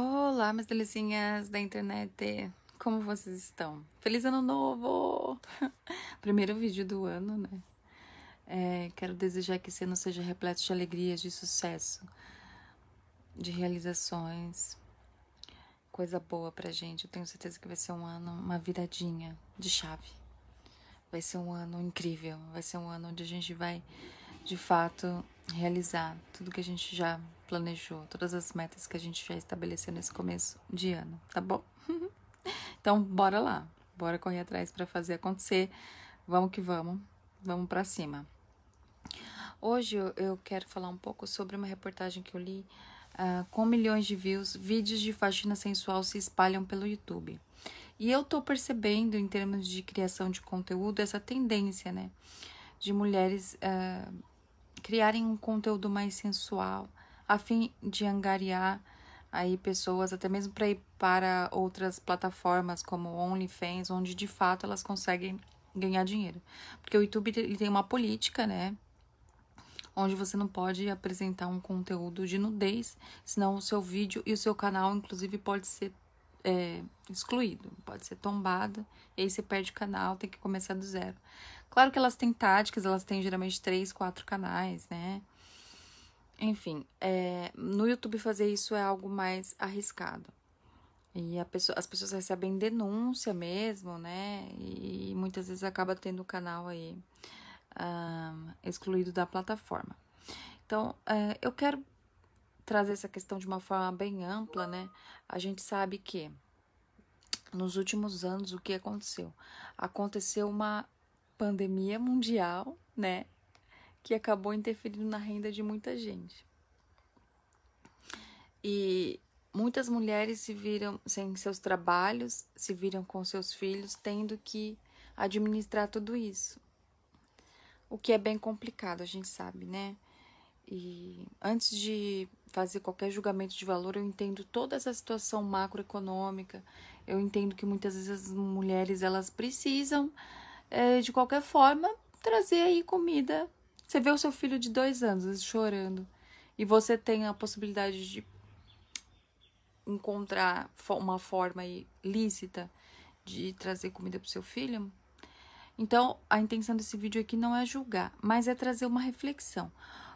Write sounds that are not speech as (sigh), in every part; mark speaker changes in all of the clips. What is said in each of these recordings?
Speaker 1: Olá, minhas delicinhas da internet! Como vocês estão? Feliz ano novo! (laughs) Primeiro vídeo do ano, né? É, quero desejar que esse ano seja repleto de alegrias, de sucesso, de realizações, coisa boa pra gente. Eu tenho certeza que vai ser um ano, uma viradinha de chave. Vai ser um ano incrível, vai ser um ano onde a gente vai, de fato, realizar tudo que a gente já planejou, todas as metas que a gente já estabeleceu nesse começo de ano, tá bom? (laughs) então, bora lá, bora correr atrás para fazer acontecer. Vamos que vamos, vamos para cima. Hoje eu quero falar um pouco sobre uma reportagem que eu li uh, com milhões de views. Vídeos de faxina sensual se espalham pelo YouTube. E eu tô percebendo, em termos de criação de conteúdo, essa tendência, né? De mulheres uh, criarem um conteúdo mais sensual, a fim de angariar aí pessoas até mesmo para ir para outras plataformas como OnlyFans, onde de fato elas conseguem ganhar dinheiro. Porque o YouTube ele tem uma política, né? Onde você não pode apresentar um conteúdo de nudez, senão o seu vídeo e o seu canal, inclusive, pode ser é, excluído, pode ser tombado, e aí você perde o canal, tem que começar do zero. Claro que elas têm táticas, elas têm geralmente três, quatro canais, né? Enfim, é, no YouTube fazer isso é algo mais arriscado. E pessoa, as pessoas recebem denúncia mesmo, né? E muitas vezes acaba tendo o canal aí uh, excluído da plataforma. Então, uh, eu quero trazer essa questão de uma forma bem ampla, né? A gente sabe que nos últimos anos o que aconteceu? Aconteceu uma pandemia mundial, né? que acabou interferindo na renda de muita gente. E muitas mulheres se viram sem seus trabalhos, se viram com seus filhos, tendo que administrar tudo isso. O que é bem complicado, a gente sabe, né? E antes de fazer qualquer julgamento de valor, eu entendo toda essa situação macroeconômica. Eu entendo que muitas vezes as mulheres elas precisam, eh, de qualquer forma, trazer aí comida você vê o seu filho de dois anos chorando e você tem a possibilidade de encontrar uma forma lícita de trazer comida para o seu filho. Então, a intenção desse vídeo aqui não é julgar, mas é trazer uma reflexão.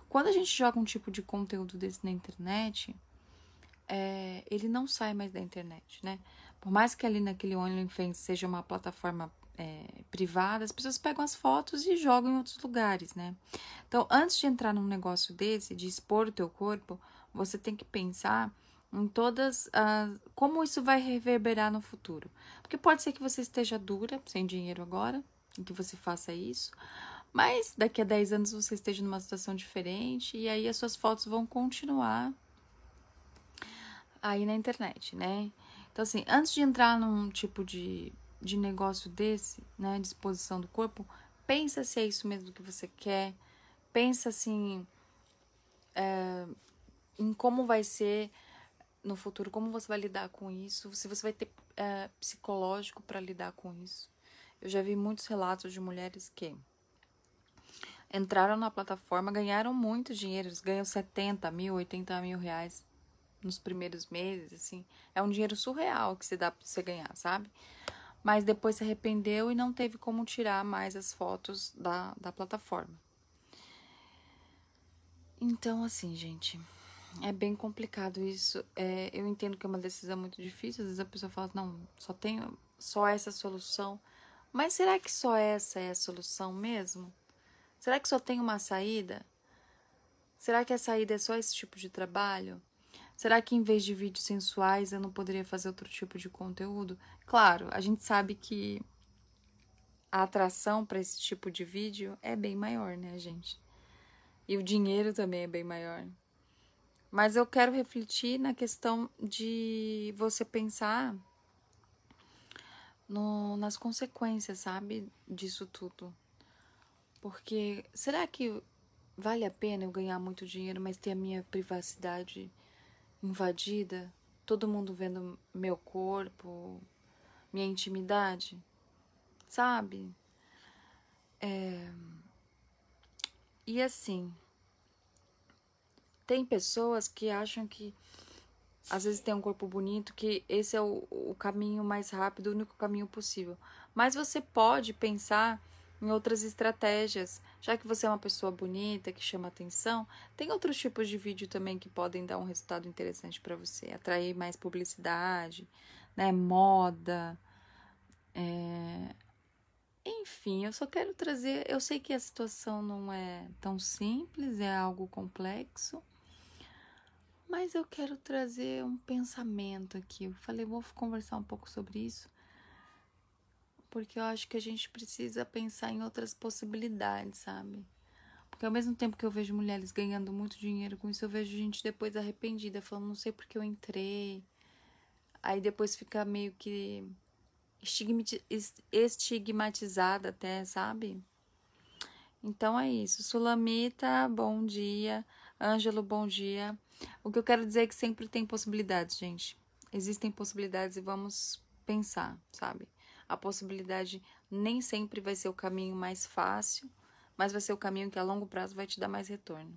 Speaker 1: Quando a gente joga um tipo de conteúdo desse na internet, é, ele não sai mais da internet, né? Por mais que ali naquele OnlyFans seja uma plataforma é, privada, as pessoas pegam as fotos e jogam em outros lugares, né? Então, antes de entrar num negócio desse, de expor o teu corpo, você tem que pensar em todas as. como isso vai reverberar no futuro. Porque pode ser que você esteja dura, sem dinheiro agora, e que você faça isso. Mas daqui a 10 anos você esteja numa situação diferente e aí as suas fotos vão continuar aí na internet, né? Então, assim, antes de entrar num tipo de de negócio desse, né, disposição do corpo, pensa se é isso mesmo que você quer, pensa assim é, em como vai ser no futuro, como você vai lidar com isso, se você vai ter é, psicológico para lidar com isso. Eu já vi muitos relatos de mulheres que entraram na plataforma, ganharam muito dinheiro, eles ganham 70 mil, 80 mil reais nos primeiros meses, assim. É um dinheiro surreal que se dá pra você ganhar, sabe? mas depois se arrependeu e não teve como tirar mais as fotos da, da plataforma. Então, assim, gente, é bem complicado isso. É, eu entendo que é uma decisão muito difícil. Às vezes a pessoa fala, não, só tem só essa é solução. Mas será que só essa é a solução mesmo? Será que só tem uma saída? Será que a saída é só esse tipo de trabalho? Será que em vez de vídeos sensuais eu não poderia fazer outro tipo de conteúdo? Claro, a gente sabe que a atração para esse tipo de vídeo é bem maior, né, gente? E o dinheiro também é bem maior. Mas eu quero refletir na questão de você pensar no, nas consequências, sabe? Disso tudo. Porque será que vale a pena eu ganhar muito dinheiro, mas ter a minha privacidade invadida, todo mundo vendo meu corpo, minha intimidade, sabe? É... E assim, tem pessoas que acham que às vezes tem um corpo bonito, que esse é o, o caminho mais rápido, o único caminho possível. Mas você pode pensar em outras estratégias. Já que você é uma pessoa bonita, que chama atenção, tem outros tipos de vídeo também que podem dar um resultado interessante para você, atrair mais publicidade, né, moda, é... Enfim, eu só quero trazer. Eu sei que a situação não é tão simples, é algo complexo, mas eu quero trazer um pensamento aqui. Eu falei, vou conversar um pouco sobre isso, porque eu acho que a gente precisa pensar em outras possibilidades, sabe? Porque ao mesmo tempo que eu vejo mulheres ganhando muito dinheiro com isso, eu vejo gente depois arrependida, falando, não sei porque eu entrei. Aí depois fica meio que estigmatizada até, sabe? Então é isso. Sulamita, bom dia. Ângelo, bom dia. O que eu quero dizer é que sempre tem possibilidades, gente. Existem possibilidades e vamos pensar, sabe? a possibilidade nem sempre vai ser o caminho mais fácil, mas vai ser o caminho que a longo prazo vai te dar mais retorno.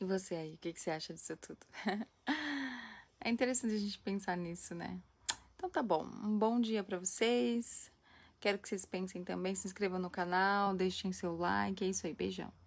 Speaker 1: E você aí, o que, que você acha disso tudo? (laughs) é interessante a gente pensar nisso, né? Então tá bom, um bom dia para vocês. Quero que vocês pensem também, se inscrevam no canal, deixem seu like, é isso aí, beijão.